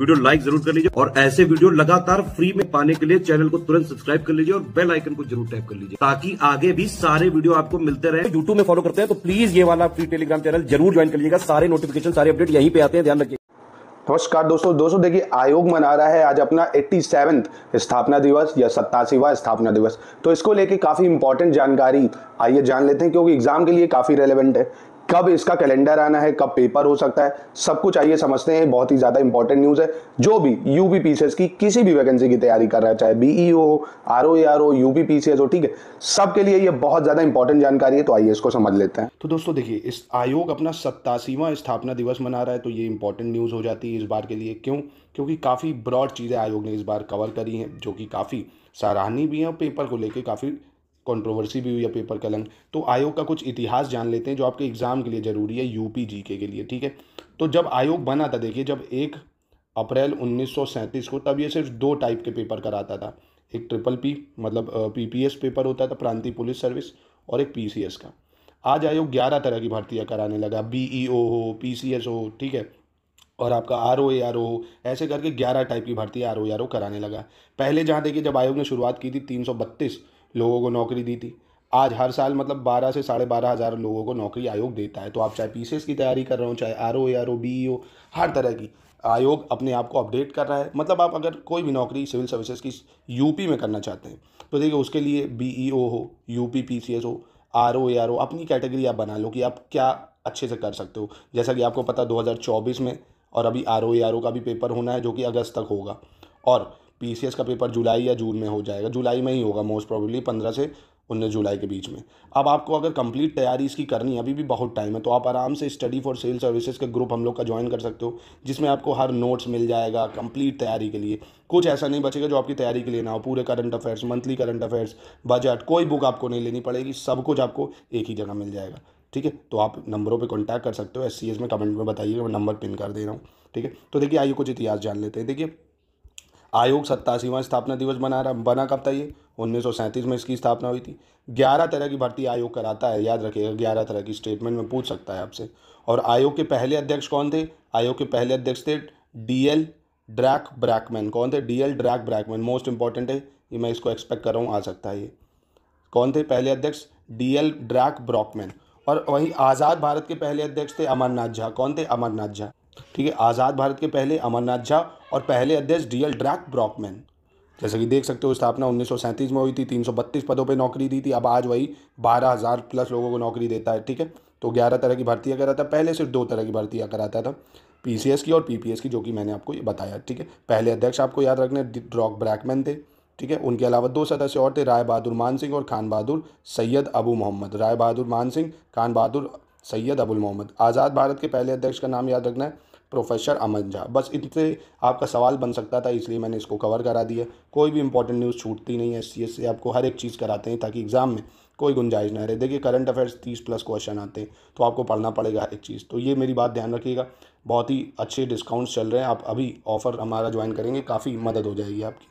video like जरूर कर लीजिए और ऐसे वीडियो लगातार फ्री में पाने के लिए चैनल को तुरंत सब्सक्राइब कर लीजिए और बेल आइकन को जरूर टैप कर लीजिए ताकि आगे भी सारे वीडियो आपको मिलते रहे यूट्यूब में फॉलो करते हैं तो प्लीज ये वाला फ्री टेलीग्राम चैनल जरूर ज्वाइन कर लीजिएगा सारे नोटिफिकेशन सारे अपडेट यहीं पे आते हैं ध्यान रखिए नमस्कार दोस्तों दोस्तों देखिए आयोग मना रहा है आज अपना एट्टी स्थापना दिवस या सत्तासीवा स्थापना दिवस तो इसको लेके काफ़ी इंपॉर्टेंट जानकारी आइए जान लेते हैं क्योंकि एग्जाम के लिए काफ़ी रेलेवेंट है कब इसका कैलेंडर आना है कब पेपर हो सकता है सब कुछ आइए समझते हैं बहुत ही ज़्यादा इंपॉर्टेंट न्यूज़ है जो भी यू बी पी की किसी भी वैकेंसी की तैयारी कर रहा है चाहे बीई e हो R O R O UP PCS हो ठीक है सबके लिए ये बहुत ज़्यादा इंपॉर्टेंट जानकारी है तो आइए इसको समझ लेते हैं तो दोस्तों देखिए इस आयोग अपना सत्तासीवा स्थापना दिवस मना रहा है तो ये इंपॉर्टेंट न्यूज़ हो जाती है इस बार के लिए क्यों क्योंकि काफ़ी ब्रॉड चीज़ें आयोग ने इस बार कवर करी हैं जो कि काफ़ी सराहनीय भी है और पेपर को लेकर काफ़ी कंट्रोवर्सी भी हुई है पेपर कलंक तो आयोग का कुछ इतिहास जान लेते हैं जो आपके एग्ज़ाम के लिए ज़रूरी है यूपी जीके के लिए ठीक है तो जब आयोग बना था देखिए जब एक अप्रैल 1937 को तब ये सिर्फ दो टाइप के पेपर कराता था एक ट्रिपल पी मतलब पीपीएस पेपर होता था प्रांतीय पुलिस सर्विस और एक पीसीएस का आज आयोग ग्यारह तरह की भर्तियाँ कराने लगा बीईओ e हो पीसीएस हो ठीक है और आपका R O A R O ऐसे करके ग्यारह टाइप की भर्ती आर ओ आर ओ कराने लगा पहले जहाँ देखिए जब आयोग ने शुरुआत की थी तीन सौ बत्तीस लोगों को नौकरी दी थी आज हर साल मतलब बारह से साढ़े बारह हज़ार लोगों को नौकरी आयोग देता है तो आप चाहे पीसीएस की तैयारी कर रहे हो चाहे R O R O B O हर तरह की आयोग अपने आप को अपडेट कर रहा है मतलब आप अगर कोई भी नौकरी सिविल सर्विसेज की यूपी में करना चाहते हैं तो देखिए उसके लिए बी ई ओ हो U P P C S हो आर ओ आर ओ अपनी कैटेगरी आप बना लो कि आप क्या अच्छे से कर सकते हो जैसा कि आपको पता चौबीस में और अभी आर ओ आर ओ का भी पेपर होना है जो कि अगस्त तक होगा और पी का पेपर जुलाई या जून में हो जाएगा जुलाई में ही होगा मोस्ट प्रॉबली पंद्रह से उन्नीस जुलाई के बीच में अब आपको अगर कंप्लीट तैयारी इसकी करनी है अभी भी बहुत टाइम है तो आप आराम से स्टडी फॉर सेल सर्विसेज के ग्रुप हम लोग का ज्वाइन कर सकते हो जिसमें आपको हर नोट्स मिल जाएगा कंप्लीट तैयारी के लिए कुछ ऐसा नहीं बचेगा जो आपकी तैयारी के लिए ना हो पूरे current affairs monthly current affairs budget कोई बुक आपको नहीं लेनी पड़ेगी सब कुछ आपको एक ही जगह मिल जाएगा ठीक है तो आप नंबरों पर कॉन्टैक्ट कर सकते हो एस में कमेंट में बताइए मैं नंबर पिन कर दे रहा हूँ ठीक है तो देखिए आइए कुछ इतिहास जान लेते हैं देखिए आयोग सत्तासीवा स्थापना दिवस बना रहा बना कब था ये उन्नीस में इसकी स्थापना हुई थी ग्यारह तरह की भर्ती आयोग कराता है याद रखिएगा ग्यारह तरह की स्टेटमेंट में पूछ सकता है आपसे और आयोग के पहले अध्यक्ष कौन थे आयोग के पहले अध्यक्ष थे डी एल ड्रैक ब्रैकमैन कौन थे D L Drake Brackman most important है ये मैं इसको एक्सपेक्ट कर रहा हूँ आ सकता है ये कौन थे पहले अध्यक्ष डी एल ड्रैक ब्रॉकमैन और वहीं आज़ाद भारत के पहले अध्यक्ष थे अमरनाथ झा कौन थे अमरनाथ झा ठीक है आज़ाद भारत के पहले अमरनाथ झा और पहले अध्यक्ष डी एल ड्रैक ब्रॉकमैन जैसे कि देख सकते हो स्थापना उन्नीस में हुई थी 332 पदों पे नौकरी दी थी अब आज वही 12,000 प्लस लोगों को नौकरी देता है ठीक है तो 11 तरह की भर्तियाँ कराता पहले सिर्फ दो तरह की भर्तियाँ कराता था पी की और पी की जो कि मैंने आपको ये बताया ठीक है पहले अध्यक्ष आपको याद रखना ड्रॉक ब्रैकमैन थे ठीक है उनके अलावा दो सदस्य और थे राय बहादुर मान सिंह और खान बहादुर सैयद अबू मोहम्मद राय बहादुर मान सिंह खान बहादुर सैयद अबुल मोहम्मद आज़ाद भारत के पहले अध्यक्ष का नाम याद रखना है प्रोफेसर अमन झा बस इतने आपका सवाल बन सकता था इसलिए मैंने इसको कवर करा दिया कोई भी इंपॉर्टेंट न्यूज़ छूटती नहीं है एस से आपको हर एक चीज़ कराते हैं ताकि एग्ज़ाम में कोई गुंजाइश ना रहे देखिए करंट अफेयर्स तीस प्लस क्वेश्चन आते हैं तो आपको पढ़ना पड़ेगा हर एक चीज़ तो ये मेरी बात ध्यान रखिएगा बहुत ही अच्छे डिस्काउंट्स चल रहे हैं आप अभी ऑफ़र हमारा ज्वाइन करेंगे काफ़ी मदद हो जाएगी आपकी